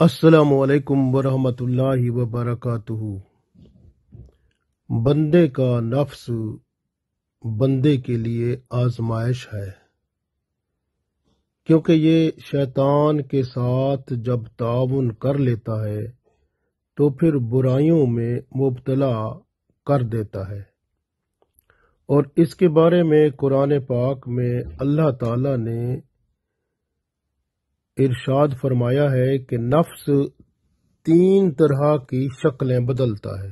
असलकम वरहमतुल्लाहि वबरकatuhu बंदे का नफ्स बंदे के लिए आजमाइश है क्योंकि ये शैतान के साथ जब ताउन कर लेता है तो फिर बुराइयों में मुबतला कर देता है और इसके बारे में कुरान पाक में अल्लाह ताला ने इरशाद फरमाया है कि नफ्स तीन तरह की शक्लें बदलता है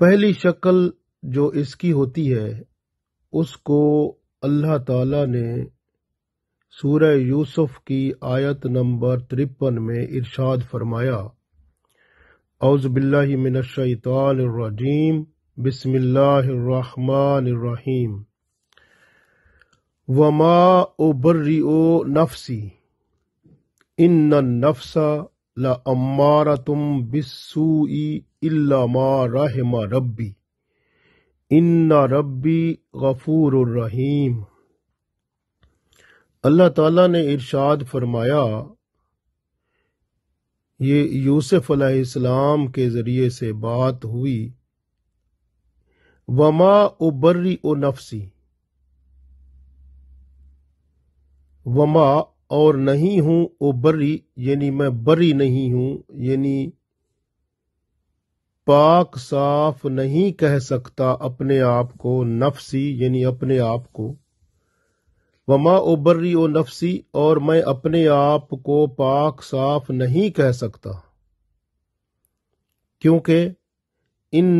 पहली शक्ल जो इसकी होती है उसको अल्लाह ताला ने सूरह यूसुफ की आयत नंबर तिरपन में इरशाद फरमाया औज़बिल्लिमिनशानरजीम बिसमीम वमा उबर्री ओ नफसी इन न नफसा ला अम्मारा तुम बिस्सूई इल्ला मा रहमा रब्बी इन न रब्बी गफूर रहीम अल्लाह ताला ने इरशाद फरमाया ये यूसुफ अलैहिस्सलाम के ज़रिए से बात हुई वमा उबर्री ओ नफसी वमा और नहीं हूं ओ बरी यानी मैं बरी नहीं हूं यानी पाक साफ नहीं कह सकता अपने आप को नफसी यानी अपने आप को वमा ओ बर्री ओ नफसी और मैं अपने आप को पाक साफ नहीं कह सकता क्योंकि इन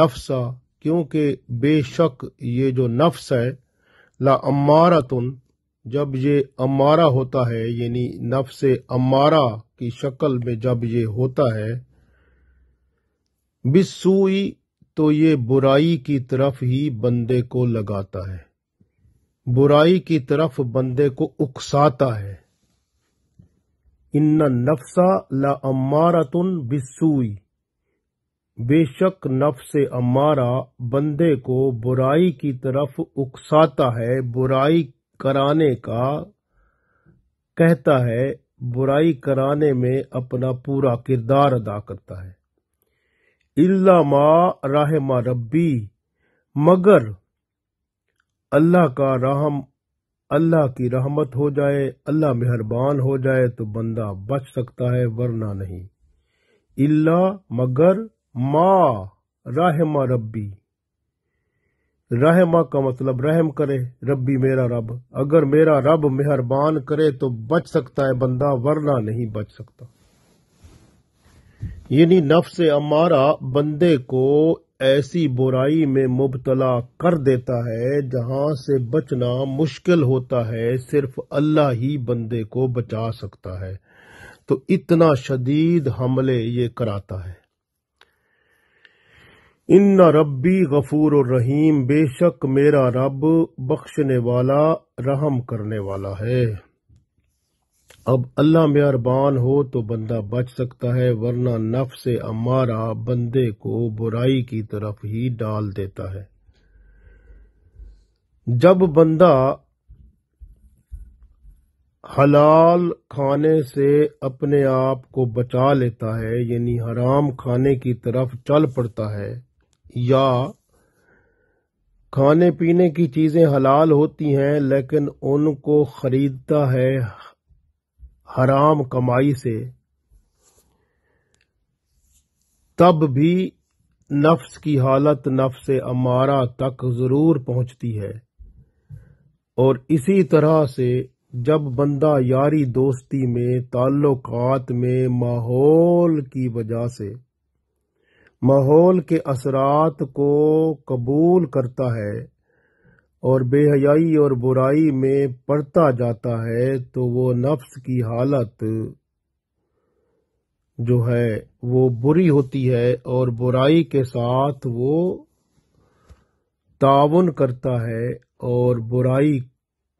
नफसा क्योंकि बेशक ये जो नफ्स है ला अमारतुन जब ये अमारा होता है यानी नफ से अमारा की शक्ल में जब ये होता है बिसुई तो ये बुराई की तरफ ही बंदे को लगाता है बुराई की तरफ बंदे को उकसाता है इन्ना नफसा ला अमारतुन बिसुई बेशक नफ्स अमारा बंदे को बुराई की तरफ उकसाता है बुराई कराने का कहता है बुराई कराने में अपना पूरा किरदार अदा करता है इल्ला मा राहमा रब्बी मगर अल्लाह का रहम अल्लाह की रहमत हो जाए अल्लाह मेहरबान हो जाए तो बंदा बच सकता है वरना नहीं इल्ला मगर मा मा रब्बी रहमा का मतलब रहम करे रब्बी मेरा रब अगर मेरा रब मेहरबान करे तो बच सकता है बंदा वरना नहीं बच सकता यानी से अमारा बंदे को ऐसी बुराई में मुबतला कर देता है जहां से बचना मुश्किल होता है सिर्फ अल्लाह ही बंदे को बचा सकता है तो इतना शदीद हमले ये कराता है इन रब्बी गफूर और रहीम बेशक मेरा रब बख्शने वाला रहम करने वाला है अब अल्लाह मेहरबान हो तो बंदा बच सकता है वरना नफ से अमारा बंदे को बुराई की तरफ ही डाल देता है जब बंदा हलाल खाने से अपने आप को बचा लेता है यानी हराम खाने की तरफ चल पड़ता है या खाने पीने की चीजें हलाल होती हैं लेकिन उनको खरीदता है हराम कमाई से तब भी नफ्स की हालत नफ्स अमारा तक जरूर पहुंचती है और इसी तरह से जब बंदा यारी दोस्ती में ताल्लुकात में माहौल की वजह से माहौल के असरात को कबूल करता है और बेहयाई और बुराई में पड़ता जाता है तो वो नफ्स की हालत जो है वो बुरी होती है और बुराई के साथ वो ताउन करता है और बुराई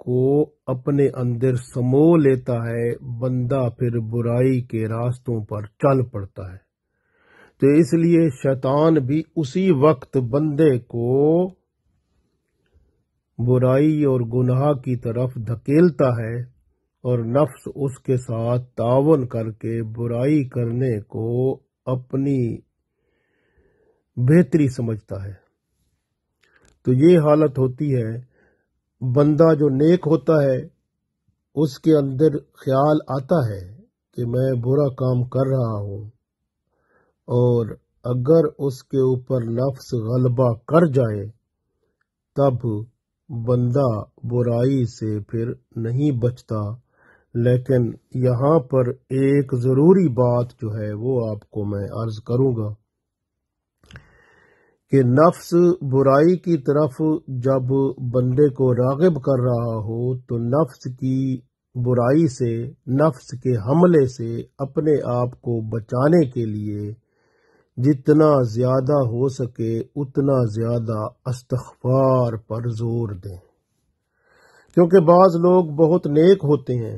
को अपने अंदर समो लेता है बंदा फिर बुराई के रास्तों पर चल पड़ता है तो इसलिए शैतान भी उसी वक्त बंदे को बुराई और गुनाह की तरफ धकेलता है और नफ्स उसके साथ तावन करके बुराई करने को अपनी बेहतरी समझता है तो ये हालत होती है बंदा जो नेक होता है उसके अंदर ख्याल आता है कि मैं बुरा काम कर रहा हूं और अगर उसके ऊपर नफ्स गलबा कर जाए तब बंदा बुराई से फिर नहीं बचता लेकिन यहाँ पर एक ज़रूरी बात जो है वो आपको मैं अर्ज़ करूँगा कि नफ्स बुराई की तरफ जब बंदे को रागिब कर रहा हो तो नफ्स की बुराई से नफ्स के हमले से अपने आप को बचाने के लिए जितना ज्यादा हो सके उतना ज्यादा अस्तफार पर जोर दें क्योंकि बाज लोग बहुत नेक होते हैं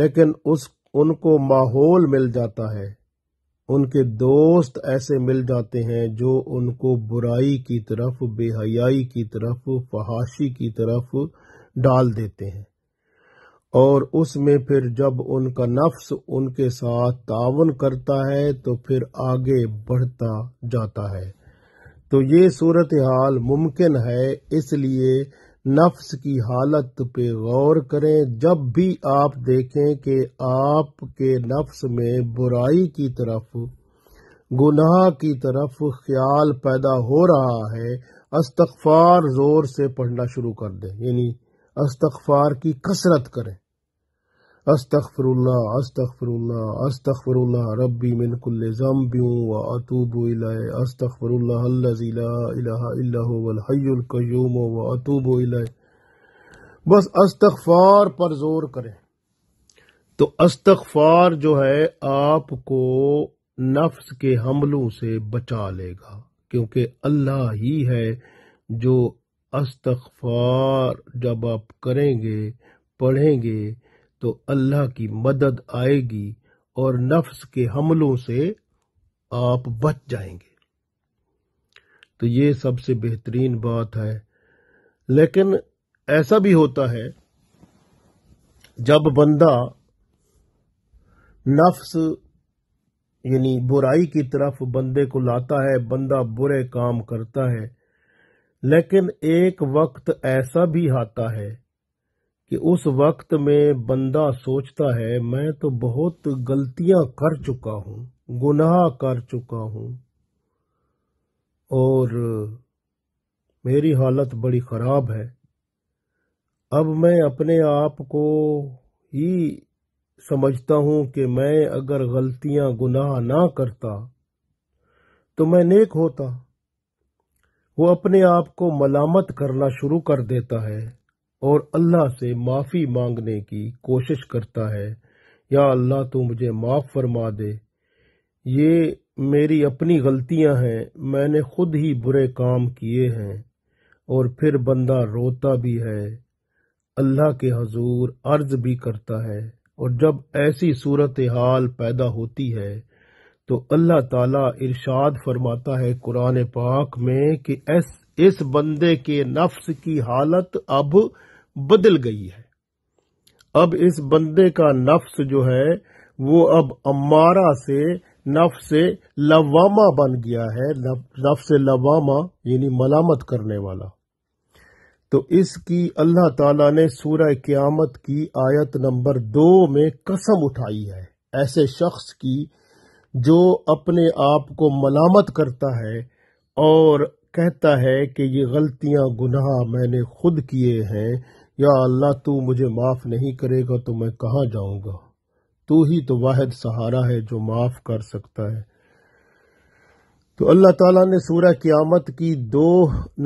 लेकिन उस उनको माहौल मिल जाता है उनके दोस्त ऐसे मिल जाते हैं जो उनको बुराई की तरफ बेहयाई की तरफ फहाशी की तरफ डाल देते हैं और उसमें फिर जब उनका नफ्स उनके साथ तावन करता है तो फिर आगे बढ़ता जाता है तो ये सूरत हाल मुमकिन है इसलिए नफ्स की हालत पे गौर करें जब भी आप देखें कि आपके नफ्स में बुराई की तरफ गुनाह की तरफ ख्याल पैदा हो रहा है अस्तगफार जोर से पढ़ना शुरू कर दें यानी अस्तगफार की कसरत करें अस्तफरुल्ला अस्तफरुल्ला अस्तफरुल्ला रबी मिनकुल कुल्ले जम्बियों व अतूब इलाय अस्तफरुल्ला अल्लाजीला इलाहा इल्लाहु वल हय्युल कय्यूम व अतूब इलाय बस अस्तगफार पर जोर करें तो अस्तगफार जो है आपको नफ्स के हमलों से बचा लेगा क्योंकि अल्लाह ही है जो अस्तगफार जब आप करेंगे पढ़ेंगे तो अल्लाह की मदद आएगी और नफ्स के हमलों से आप बच जाएंगे तो ये सबसे बेहतरीन बात है लेकिन ऐसा भी होता है जब बंदा नफ्स यानी बुराई की तरफ बंदे को लाता है बंदा बुरे काम करता है लेकिन एक वक्त ऐसा भी आता है कि उस वक्त में बंदा सोचता है मैं तो बहुत गलतियां कर चुका हूं गुनाह कर चुका हूं और मेरी हालत बड़ी खराब है अब मैं अपने आप को ही समझता हूं कि मैं अगर गलतियां गुनाह ना करता तो मैं नेक होता वो अपने आप को मलामत करना शुरू कर देता है और अल्लाह से माफ़ी मांगने की कोशिश करता है या अल्लाह तो मुझे माफ़ फरमा दे ये मेरी अपनी गलतियां हैं मैंने खुद ही बुरे काम किए हैं और फिर बंदा रोता भी है अल्लाह के हजूर अर्ज भी करता है और जब ऐसी सूरत हाल पैदा होती है तो अल्लाह ताला इरशाद फरमाता है कुरान पाक में कि इस बंदे के नफ्स की हालत अब बदल गई है अब इस बंदे का नफ्स जो है वो अब अमारा से नफ से लवामा बन गया है नफ से लवामा यानी मलामत करने वाला तो इसकी अल्लाह ताला ने सूरह क्यामत की आयत नंबर दो में कसम उठाई है ऐसे शख्स की जो अपने आप को मलामत करता है और कहता है कि ये गलतियां गुनाह मैंने खुद किए हैं या अल्लाह तू मुझे माफ़ नहीं करेगा तो मैं कहाँ जाऊंगा तू ही तो वाहिद सहारा है जो माफ़ कर सकता है तो अल्लाह ताला ने सूरह क़ियामत की दो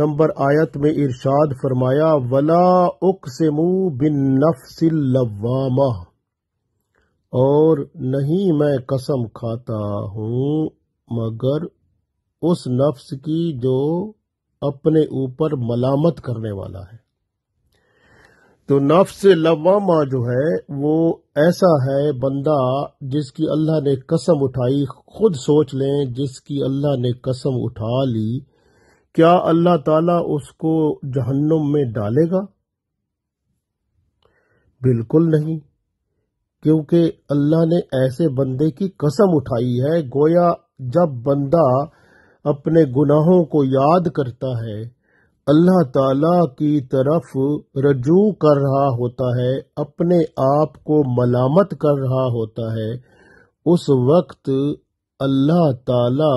नंबर आयत में इरशाद फरमाया वला उक से मुंह बिन नफसिल लवामा और नहीं मैं कसम खाता हूं मगर उस नफ्स की जो अपने ऊपर मलामत करने वाला है तो नफ्स लवामा जो है वो ऐसा है बंदा जिसकी अल्लाह ने कसम उठाई खुद सोच लें जिसकी अल्लाह ने कसम उठा ली क्या अल्लाह ताला उसको जहन्नुम में डालेगा बिल्कुल नहीं क्योंकि अल्लाह ने ऐसे बंदे की कसम उठाई है गोया जब बंदा अपने गुनाहों को याद करता है अल्लाह ताला की तरफ रजू कर रहा होता है अपने आप को मलामत कर रहा होता है उस वक्त अल्लाह ताला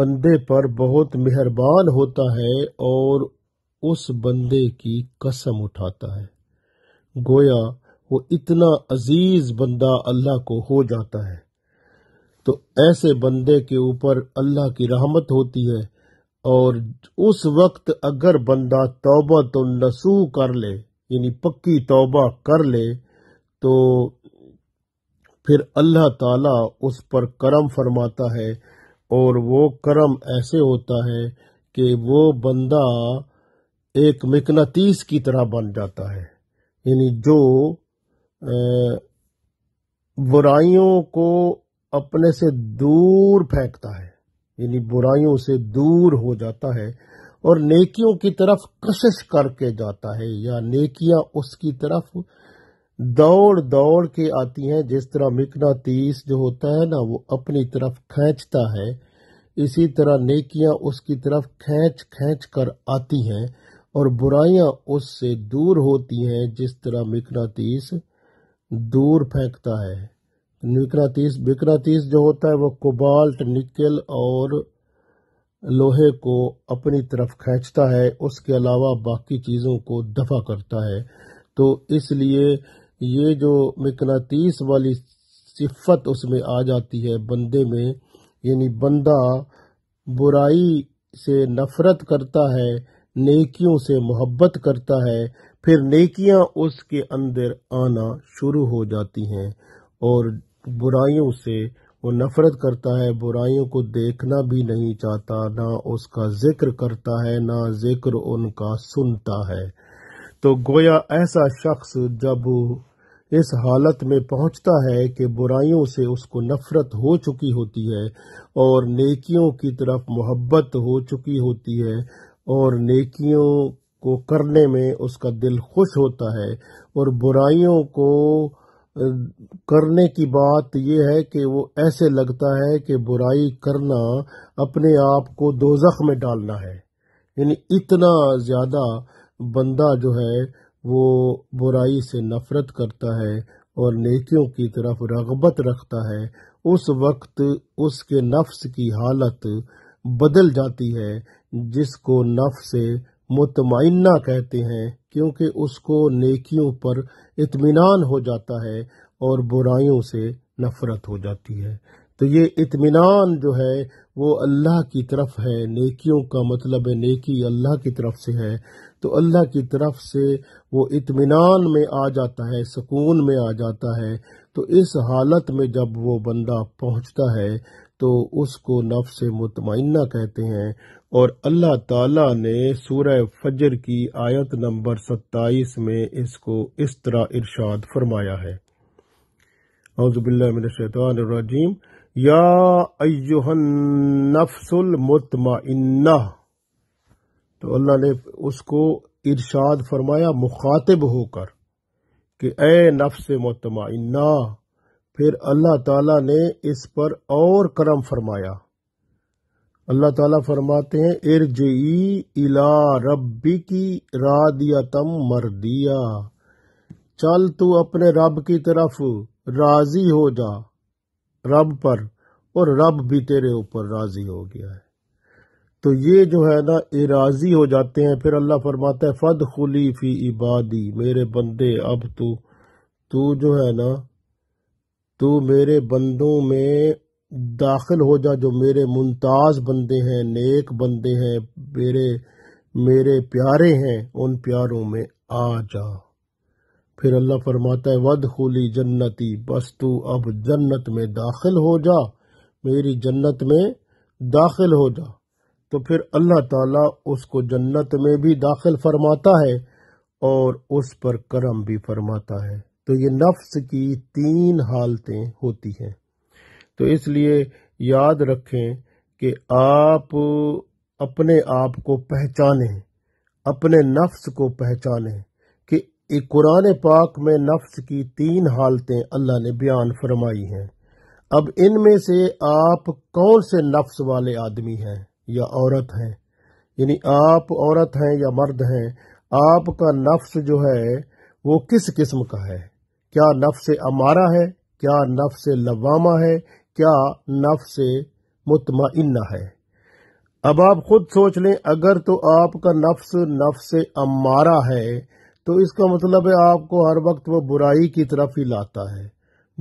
बंदे पर बहुत मेहरबान होता है और उस बंदे की कसम उठाता है गोया वो इतना अजीज बंदा अल्लाह को हो जाता है तो ऐसे बंदे के ऊपर अल्लाह की रहमत होती है और उस वक्त अगर बंदा तौबा तो नसू कर ले यानी पक्की तौबा कर ले तो फिर अल्लाह ताला उस पर करम फरमाता है और वो करम ऐसे होता है कि वो बंदा एक मकनतीस की तरह बन जाता है यानी जो बुराइयों को अपने से दूर फेंकता है यानी बुराइयों से दूर हो जाता है और नेकियों की तरफ कशिश करके जाता है या नेकियां उसकी तरफ दौड़ दौड़ के आती हैं जिस तरह मिकनातीस जो होता है ना वो अपनी तरफ खींचता है इसी तरह नेकियां उसकी तरफ खींच खींच कर आती हैं और बुराइयां उससे दूर होती हैं जिस तरह मिकनातीस दूर फेंकता है निक्रातीस विक्रातीस जो होता है वो कोबाल्ट निकल और लोहे को अपनी तरफ खींचता है उसके अलावा बाकी चीज़ों को दफा करता है तो इसलिए ये जो मिकनातीस वाली सिफत उसमें आ जाती है बंदे में यानी बंदा बुराई से नफरत करता है नेकियों से मोहब्बत करता है फिर नेकियां उसके अंदर आना शुरू हो जाती हैं और बुराइयों से वो नफरत करता है बुराइयों को देखना भी नहीं चाहता ना उसका जिक्र करता है ना जिक्र उनका सुनता है तो गोया ऐसा शख्स जब इस हालत में पहुंचता है कि बुराइयों से उसको नफरत हो चुकी होती है और नेकियों की तरफ मोहब्बत हो चुकी होती है और नेकियों को करने में उसका दिल खुश होता है और बुराइयों को करने की बात यह है कि वो ऐसे लगता है कि बुराई करना अपने आप को दोजख में डालना है यानी इतना ज़्यादा बंदा जो है वो बुराई से नफरत करता है और नेकियों की तरफ रगबत रखता है उस वक्त उसके नफ्स की हालत बदल जाती है जिसको नफ से मुतमइना कहते हैं क्योंकि उसको नेकियों पर इत्मीनान हो जाता है और बुराइयों से नफरत हो जाती है तो ये इत्मीनान जो है वो अल्लाह की तरफ है नेकियों का मतलब है नेकी अल्लाह की तरफ से है तो अल्लाह की तरफ से वो इत्मीनान में आ जाता है सुकून में आ जाता है तो इस हालत में जब वो बंदा पहुंचता है तो उसको नफ्स मुतमिन कहते हैं और अल्लाह ताला ने सूरह फजर की आयत नंबर 27 में इसको इस तरह इरशाद फरमाया है अज़बिल्लाशैतरजीम या नफसुल नफ्सुल तो अल्लाह ने उसको इरशाद फरमाया मुखातिब होकर कि ए नफ्स मुतमना फिर अल्लाह ताला ने इस पर और करम फरमाया अल्लाह ताला फरमाते हैं इर्ज इला रब्बी की मर मरदिया चल तू अपने रब की तरफ राजी हो जा रब पर और रब भी तेरे ऊपर राजी हो गया है तो ये जो है ना इराजी राजी हो जाते हैं फिर अल्लाह फरमाता है फद खुली फी इबादी मेरे बंदे अब तू तू जो है ना तू मेरे बंदों में दाखिल हो जा जो मेरे मुमताज़ बंदे हैं नेक बंदे हैं मेरे मेरे प्यारे हैं उन प्यारों में आ जा फिर अल्लाह फरमाता है वद खुली जन्नती बस तू अब जन्नत में दाखिल हो जा मेरी जन्नत में दाखिल हो जा तो फिर अल्लाह ताला उसको जन्नत में भी दाखिल फरमाता है और उस पर करम भी फरमाता है तो ये नफ्स की तीन हालतें होती हैं तो इसलिए याद रखें कि आप अपने आप को पहचाने अपने नफ्स को पहचाने कि कुरान पाक में नफ्स की तीन हालतें अल्लाह ने बयान फरमाई हैं अब इनमें से आप कौन से नफ्स वाले आदमी हैं या औरत हैं यानी आप औरत हैं या मर्द हैं आपका नफ्स जो है वो किस किस्म का है क्या नफ से अमारा है क्या नफ से लवामा है क्या नफ से मुतमाइना है अब आप खुद सोच लें अगर तो आपका नफ्स नफ्स से अमारा है तो इसका मतलब है आपको हर वक्त वो बुराई की तरफ ही लाता है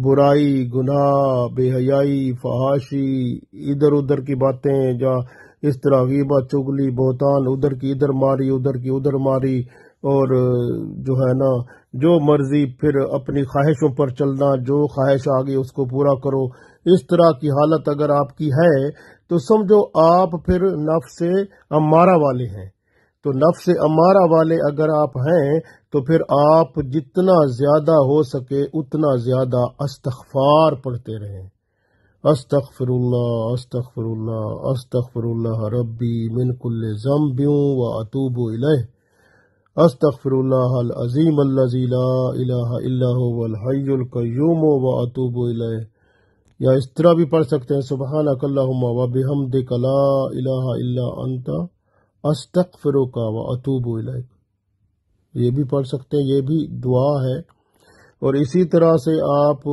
बुराई गुनाह बेहयाई फहाशी इधर उधर की बातें या इस तरह गीबा चुगली बोहतान उधर की इधर मारी उधर की उधर मारी और जो है ना जो मर्जी फिर अपनी ख्वाहिशों पर चलना जो ख्वाहिश आ गई उसको पूरा करो इस तरह की हालत अगर आपकी है तो समझो आप फिर नफ से अमारा वाले हैं तो नफ से अमारा वाले अगर आप हैं तो फिर आप जितना ज्यादा हो सके उतना ज्यादा अस्तफार पढ़ते रहें अस्तफरुल्ला अस्तफरुल्ला अस्तफरुल्ला रबी मिनकुल्ले जम्ब्यू व अतूब इलह अस्तफरुल्लाह अज़ीम अल्लाजीलाकयूम व अतूब या इस तरह भी पढ़ सकते हैं सुबहान अकल्लाम वबहमद कला अंता अस्तफरों का व अतूब ये भी पढ़ सकते हैं ये भी दुआ है और इसी तरह से आप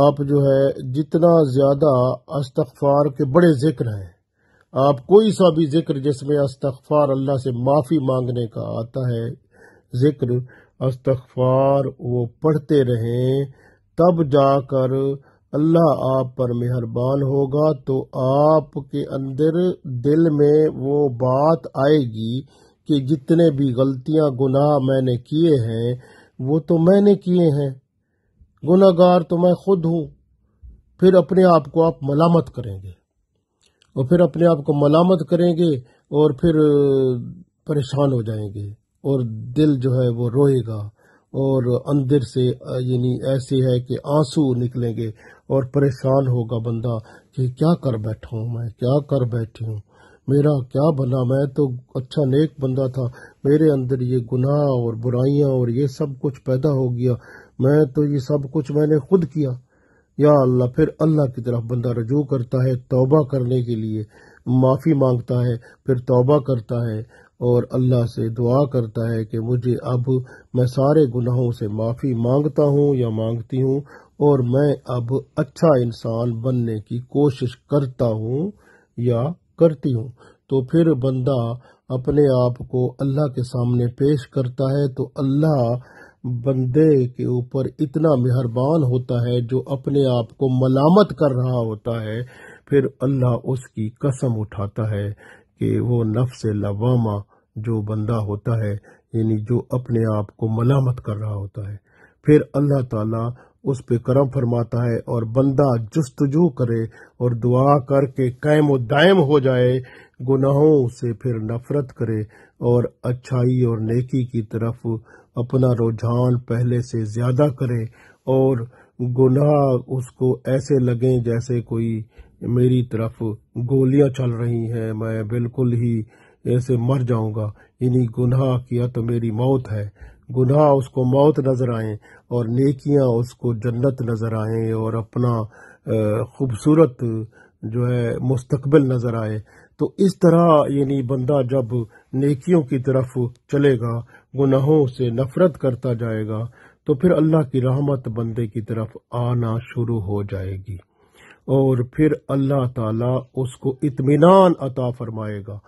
आप जो है जितना ज़्यादा अस्तफार के बड़े ज़िक्र हैं आप कोई सा भी जिक्र जिसमें अस्तफार अल्लाह से माफ़ी मांगने का आता है जिक्र अस्तफार वो पढ़ते रहें तब जाकर अल्लाह आप पर मेहरबान होगा तो आपके अंदर दिल में वो बात आएगी कि जितने भी गलतियां गुनाह मैंने किए हैं वो तो मैंने किए हैं गुनागार तो मैं खुद हूं फिर अपने आप को आप मलामत करेंगे और फिर अपने आप को मलामत करेंगे और फिर परेशान हो जाएंगे और दिल जो है वो रोएगा और अंदर से यानी ऐसे है कि आंसू निकलेंगे और परेशान होगा बंदा कि क्या कर बैठा हूँ मैं क्या कर बैठी हूँ मेरा क्या बना मैं तो अच्छा नेक बंदा था मेरे अंदर ये गुनाह और बुराइयां और ये सब कुछ पैदा हो गया मैं तो ये सब कुछ मैंने खुद किया या अल्लाह फिर अल्लाह की तरफ बंदा रजू करता है तोबा करने के लिए माफ़ी मांगता है फिर तोबा करता है और अल्लाह से दुआ करता है कि मुझे अब मैं सारे गुनाहों से माफ़ी मांगता हूँ या मांगती हूँ और मैं अब अच्छा इंसान बनने की कोशिश करता हूँ या करती हूँ तो फिर बंदा अपने आप को अल्लाह के सामने पेश करता है तो अल्लाह बंदे के ऊपर इतना मेहरबान होता है जो अपने आप को मलामत कर रहा होता है फिर अल्लाह उसकी कसम उठाता है कि वो नफ्स लवामा जो बंदा होता है यानी जो अपने आप को मलामत कर रहा होता है फिर अल्लाह ताला उस पे करम फरमाता है और बंदा जस्तजू करे और दुआ करके कैम दायम हो जाए गुनाहों से फिर नफरत करे और अच्छाई और नेकी की तरफ अपना रुझान पहले से ज्यादा करे और गुनाह उसको ऐसे लगे जैसे कोई मेरी तरफ गोलियां चल रही हैं मैं बिल्कुल ही ऐसे मर जाऊंगा इन्हीं गुनाह किया तो मेरी मौत है गुनाह उसको मौत नजर आए और नेकियां उसको जन्नत नजर आए और अपना खूबसूरत जो है मुस्तकबिल नजर आए तो इस तरह यानी बंदा जब नेकियों की तरफ चलेगा गुनाहों से नफरत करता जाएगा तो फिर अल्लाह की रहमत बंदे की तरफ आना शुरू हो जाएगी और फिर अल्लाह ताला उसको इत्मीनान अता फरमाएगा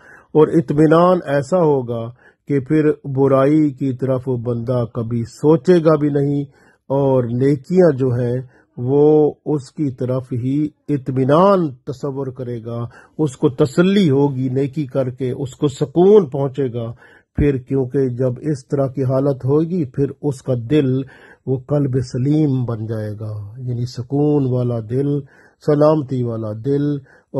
और इत्मीनान ऐसा होगा कि फिर बुराई की तरफ बंदा कभी सोचेगा भी नहीं और नेकियां जो हैं वो उसकी तरफ ही इतमान तस्वर करेगा उसको तसल्ली होगी नेकी करके उसको सुकून पहुंचेगा फिर क्योंकि जब इस तरह की हालत होगी फिर उसका दिल वो कल्ब सलीम बन जाएगा यानी सुकून वाला दिल सलामती वाला दिल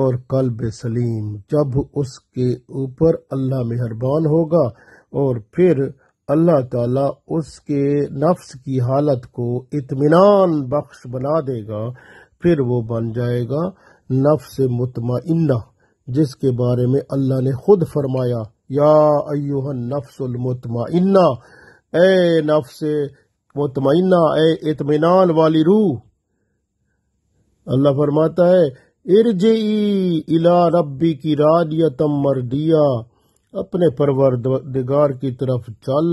और कल्ब सलीम जब उसके ऊपर अल्लाह मेहरबान होगा और फिर अल्लाह ताला उसके नफ्स की हालत को इत्मीनान बख्श बना देगा फिर वो बन जाएगा नफ्स मुतमिना जिसके बारे में अल्लाह ने खुद फरमाया या अयुहन नफ्सुल मुतमाइन्ना ए नफ्स मुतमाइन्ना ए इतमान वाली रूह अल्लाह फरमाता है इरजे इला रब्बी की रादियतम मरदिया अपने परवरदिगार की तरफ चल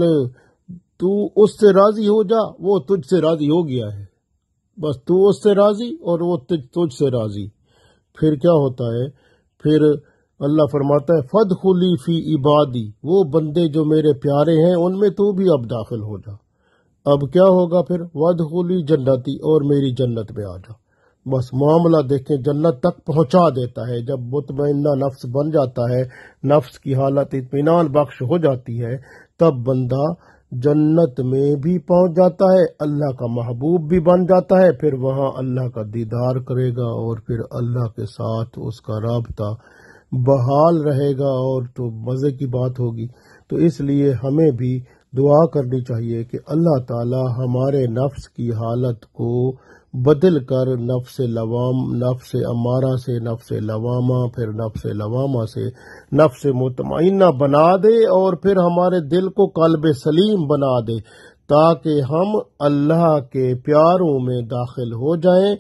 तू उससे राजी हो जा वो तुझसे राजी हो गया है बस तू उससे राजी और वो तुझसे राजी फिर क्या होता है फिर अल्लाह फरमाता है फद खुली फी इबादी वो बंदे जो मेरे प्यारे हैं उनमें तू भी अब दाखिल हो जा अब क्या होगा फिर वद खुली जन्नती और मेरी जन्नत में आ जा बस मामला देखें जन्नत तक पहुंचा देता है जब मुतमना नफ्स बन जाता है नफ्स की हालत इतमान बख्श हो जाती है तब बंदा जन्नत में भी पहुंच जाता है अल्लाह का महबूब भी बन जाता है फिर वहां अल्लाह का दीदार करेगा और फिर अल्लाह के साथ उसका रबता बहाल रहेगा और तो मज़े की बात होगी तो इसलिए हमें भी दुआ करनी चाहिए कि अल्लाह ताला हमारे नफ्स की हालत को बदल कर नफ्स लवाम नफ्स अमारा से नफ्स लवामा फिर नफ्स लवामा से नफ्स मुतमना बना दे और फिर हमारे दिल को कल्ब सलीम बना दे ताकि हम अल्लाह के प्यारों में दाखिल हो जाएं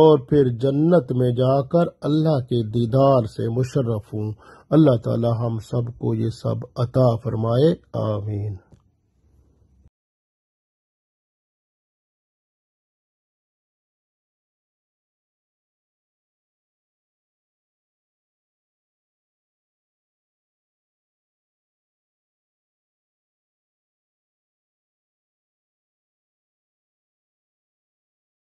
और फिर जन्नत में जाकर अल्लाह के दीदार से मुशर्रफ हूँ अल्लाह ताला हम सबको ये सब अता फरमाए आमीन